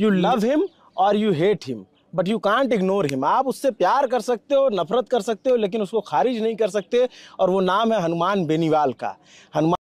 you love him और you hate him but you can't ignore him आप उससे प्यार कर सकते हो नफरत कर सकते हो लेकिन उसको खारिज नहीं कर सकते और वो नाम है हनुमान बेनीवाल का हनुमान